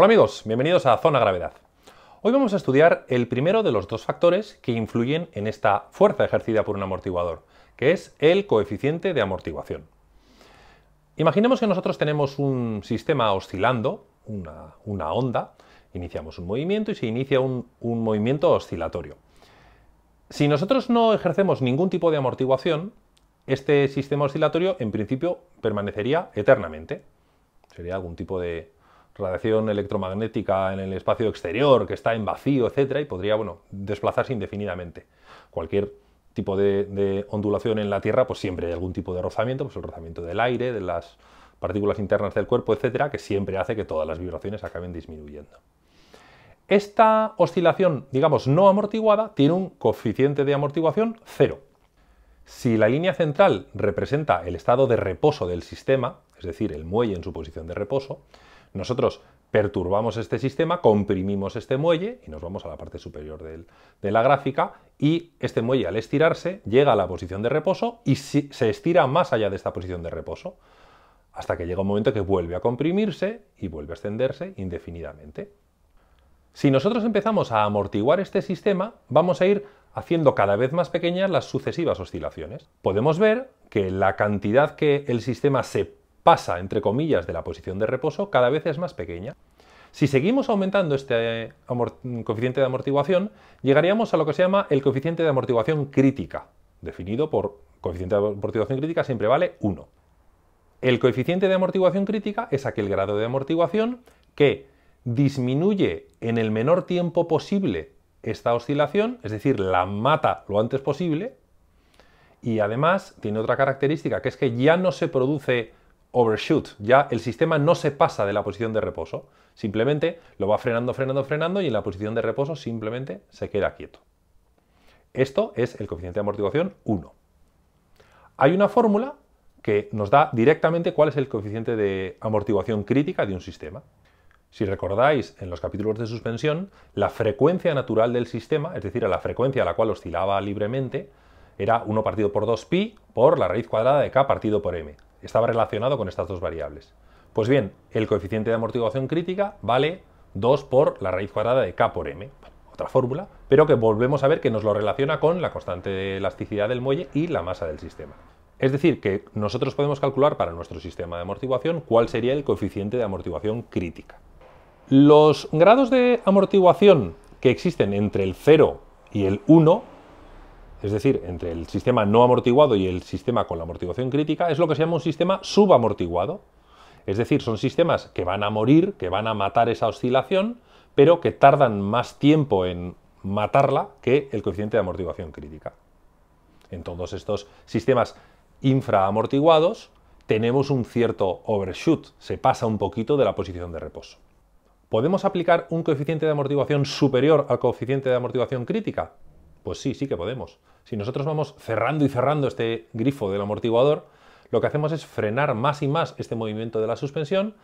Hola amigos, bienvenidos a Zona Gravedad. Hoy vamos a estudiar el primero de los dos factores que influyen en esta fuerza ejercida por un amortiguador, que es el coeficiente de amortiguación. Imaginemos que nosotros tenemos un sistema oscilando, una, onda, iniciamos un movimiento y se inicia un movimiento oscilatorio. Si nosotros no ejercemos ningún tipo de amortiguación, este sistema oscilatorio en principio permanecería eternamente. Sería algún tipo de radiación electromagnética en el espacio exterior, que está en vacío, etcétera, y podría, bueno, desplazarse indefinidamente. Cualquier tipo de, ondulación en la Tierra, pues siempre hay algún tipo de rozamiento, pues el rozamiento del aire, de las partículas internas del cuerpo, etcétera, que siempre hace que todas las vibraciones acaben disminuyendo. Esta oscilación, digamos, no amortiguada, tiene un coeficiente de amortiguación cero. Si la línea central representa el estado de reposo del sistema, es decir, el muelle en su posición de reposo, nosotros perturbamos este sistema, comprimimos este muelle y nos vamos a la parte superior de la gráfica y este muelle al estirarse llega a la posición de reposo y si, se estira más allá de esta posición de reposo hasta que llega un momento que vuelve a comprimirse y vuelve a extenderse indefinidamente. Si nosotros empezamos a amortiguar este sistema, vamos a ir haciendo cada vez más pequeñas las sucesivas oscilaciones. Podemos ver que la cantidad que el sistema se pasa, entre comillas, de la posición de reposo, cada vez es más pequeña. Si seguimos aumentando este coeficiente de amortiguación, llegaríamos a lo que se llama el coeficiente de amortiguación crítica, definido por coeficiente de amortiguación crítica siempre vale 1. El coeficiente de amortiguación crítica es aquel grado de amortiguación que disminuye en el menor tiempo posible esta oscilación, es decir, la mata lo antes posible, y además tiene otra característica, que es que ya no se produce overshoot, ya el sistema no se pasa de la posición de reposo, simplemente lo va frenando, frenando, frenando y en la posición de reposo simplemente se queda quieto. Esto es el coeficiente de amortiguación 1. Hay una fórmula que nos da directamente cuál es el coeficiente de amortiguación crítica de un sistema. Si recordáis, en los capítulos de suspensión, la frecuencia natural del sistema, es decir, a la frecuencia a la cual oscilaba libremente, era 1 partido por 2pi por la raíz cuadrada de k partido por m estaba relacionado con estas dos variables. Pues bien, el coeficiente de amortiguación crítica vale 2 por la raíz cuadrada de k por m, otra fórmula, pero que volvemos a ver que nos lo relaciona con la constante de elasticidad del muelle y la masa del sistema. Es decir, que nosotros podemos calcular para nuestro sistema de amortiguación cuál sería el coeficiente de amortiguación crítica. Los grados de amortiguación que existen entre el 0 y el 1 es decir, entre el sistema no amortiguado y el sistema con la amortiguación crítica, es lo que se llama un sistema subamortiguado. Es decir, son sistemas que van a morir, que van a matar esa oscilación, pero que tardan más tiempo en matarla que el coeficiente de amortiguación crítica. En todos estos sistemas infraamortiguados tenemos un cierto overshoot, se pasa un poquito de la posición de reposo. ¿Podemos aplicar un coeficiente de amortiguación superior al coeficiente de amortiguación crítica? Pues sí, sí que podemos. Si nosotros vamos cerrando y cerrando este grifo del amortiguador, lo que hacemos es frenar más y más este movimiento de la suspensión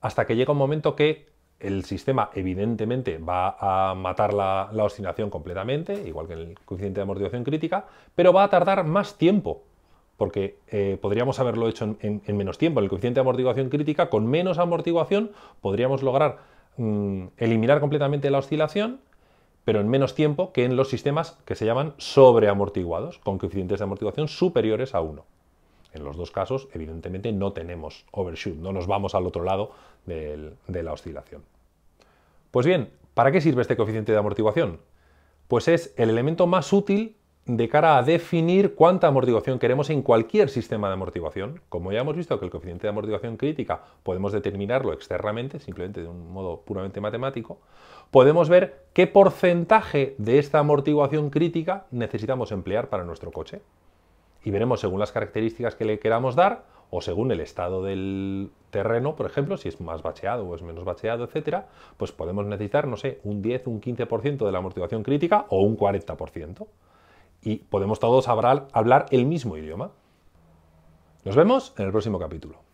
hasta que llega un momento que el sistema evidentemente va a matar la, oscilación completamente, igual que el coeficiente de amortiguación crítica, pero va a tardar más tiempo, porque eh, podríamos haberlo hecho en, menos tiempo. En El coeficiente de amortiguación crítica, con menos amortiguación, podríamos lograr mm, eliminar completamente la oscilación pero en menos tiempo que en los sistemas que se llaman sobreamortiguados, con coeficientes de amortiguación superiores a 1. En los dos casos, evidentemente, no tenemos overshoot, no nos vamos al otro lado de la oscilación. Pues bien, ¿para qué sirve este coeficiente de amortiguación? Pues es el elemento más útil de cara a definir cuánta amortiguación queremos en cualquier sistema de amortiguación. Como ya hemos visto que el coeficiente de amortiguación crítica podemos determinarlo externamente, simplemente de un modo puramente matemático, podemos ver qué porcentaje de esta amortiguación crítica necesitamos emplear para nuestro coche. Y veremos según las características que le queramos dar o según el estado del terreno, por ejemplo, si es más bacheado o es menos bacheado, etc. pues podemos necesitar, no sé, un 10, un 15% de la amortiguación crítica o un 40% y podemos todos hablar el mismo idioma. Nos vemos en el próximo capítulo.